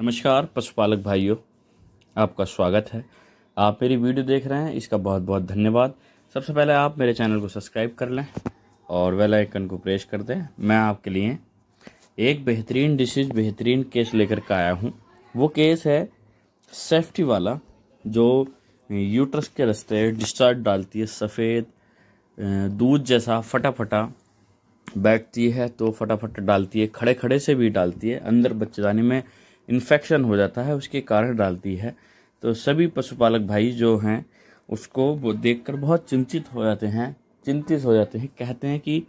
नमस्कार पशुपालक भाइयों आपका स्वागत है आप मेरी वीडियो देख रहे हैं इसका बहुत बहुत धन्यवाद सबसे पहले आप मेरे चैनल को सब्सक्राइब कर लें और वेल आइकन को प्रेस कर दें मैं आपके लिए एक बेहतरीन डिशेज बेहतरीन केस लेकर के आया हूँ वो केस है सेफ्टी वाला जो यूट्रस के रस्ते डिस्चार्ज डालती है सफ़ेद दूध जैसा फटाफटा बैठती है तो फटाफट डालती है खड़े खड़े से भी डालती है अंदर बच्चेदानी में इन्फेक्शन हो जाता है उसके कारण डालती है तो सभी पशुपालक भाई जो हैं उसको वो कर बहुत चिंतित हो जाते हैं चिंतित हो जाते हैं कहते हैं कि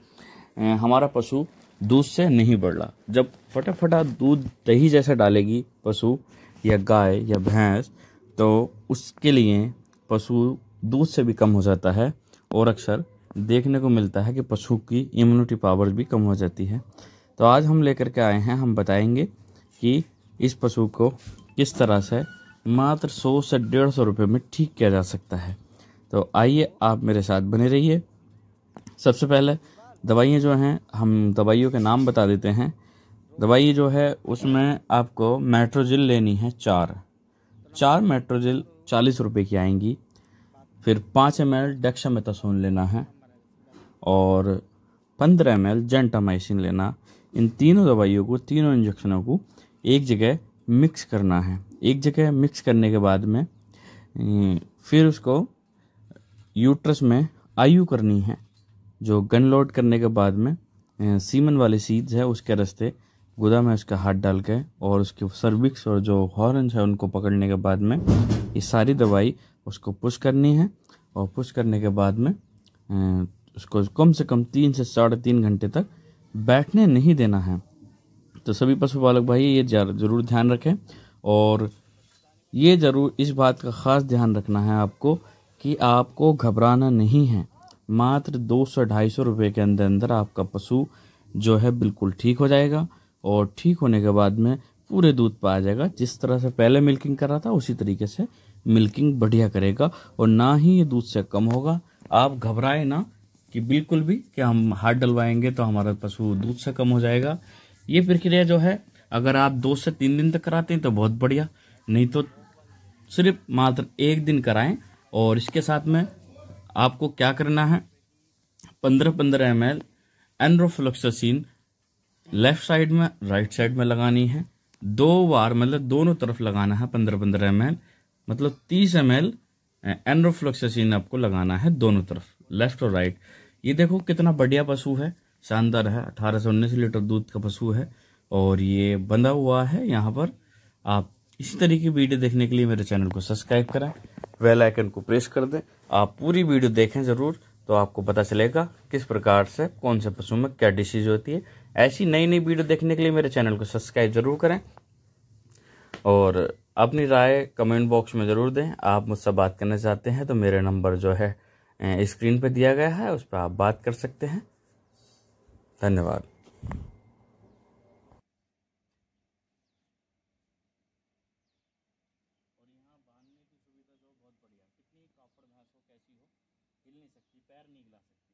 हमारा पशु दूध से नहीं बढ़ रहा जब फटाफटा दूध दही जैसा डालेगी पशु या गाय या भैंस तो उसके लिए पशु दूध से भी कम हो जाता है और अक्सर देखने को मिलता है कि पशु की इम्यूनिटी पावर भी कम हो जाती है तो आज हम लेकर के आए हैं हम बताएंगे कि इस पशु को किस तरह से मात्र सौ से डेढ़ सौ रुपये में ठीक किया जा सकता है तो आइए आप मेरे साथ बने रहिए सबसे पहले दवाइयाँ जो हैं हम दवाइयों के नाम बता देते हैं दवाई जो है उसमें आपको मेट्रोजिल लेनी है चार चार मेट्रोजिल चालीस रुपये की आएंगी फिर पाँच एम एल डेक्शामेथासोन लेना है और पंद्रह एम एल जेंटामाइसिन लेना इन तीनों दवाइयों को तीनों इंजेक्शनों को एक जगह मिक्स करना है एक जगह मिक्स करने के बाद में हम्म, फिर उसको यूट्रस में आयु करनी है जो गन लोड करने के बाद में सीमन वाले सीड्स है उसके रास्ते गुदा में उसका हाथ डाल के और उसके सर्विक्स और जो हॉर्नस है उनको पकड़ने के बाद में ये सारी दवाई उसको पुश करनी है और पुश करने के बाद में उसको कम से कम तीन से साढ़े तीन घंटे तक बैठने नहीं देना है तो सभी पशुपालक भाई ये ज़रूर ध्यान रखें और ये ज़रूर इस बात का ख़ास ध्यान रखना है आपको कि आपको घबराना नहीं है मात्र दो सौ ढाई सौ रुपये के अंदर अंदर आपका पशु जो है बिल्कुल ठीक हो जाएगा और ठीक होने के बाद में पूरे दूध पा जाएगा जिस तरह से पहले मिल्किंग कर रहा था उसी तरीके से मिल्किंग बढ़िया करेगा और ना ही ये दूध से कम होगा आप घबराए ना कि बिल्कुल भी कि हम हाथ डलवाएंगे तो हमारा पशु दूध से कम हो जाएगा ये प्रक्रिया जो है अगर आप दो से तीन दिन तक कराते हैं तो बहुत बढ़िया नहीं तो सिर्फ मात्र एक दिन कराएं और इसके साथ में आपको क्या करना है पंद्रह पंद्रह M L enrofloxacin left side में राइट साइड में लगानी है दो बार मतलब दोनों तरफ लगाना है पंद्रह पंद्रह एम मतलब तीस एम एल एनरोफ्लोक्सासिन आपको लगाना है दोनों तरफ लेफ्ट और राइट ये देखो कितना बढ़िया पशु है शानदार है अठारह सौ उन्नीस लीटर दूध का पशु है और ये बंधा हुआ है यहाँ पर आप इसी तरीके की वीडियो देखने के लिए मेरे चैनल को सब्सक्राइब करें वेल आइकन को प्रेस कर दें आप पूरी वीडियो देखें ज़रूर तो आपको पता चलेगा किस प्रकार से कौन से पशु में क्या डिसीज होती है ऐसी नई नई वीडियो देखने के लिए मेरे चैनल को सब्सक्राइब ज़रूर करें और अपनी राय कमेंट बॉक्स में ज़रूर दें आप मुझसे बात करना चाहते हैं तो मेरा नंबर जो है स्क्रीन पर दिया गया है उस पर आप बात कर सकते हैं धन्यवाद पैर नहीं हिला सकती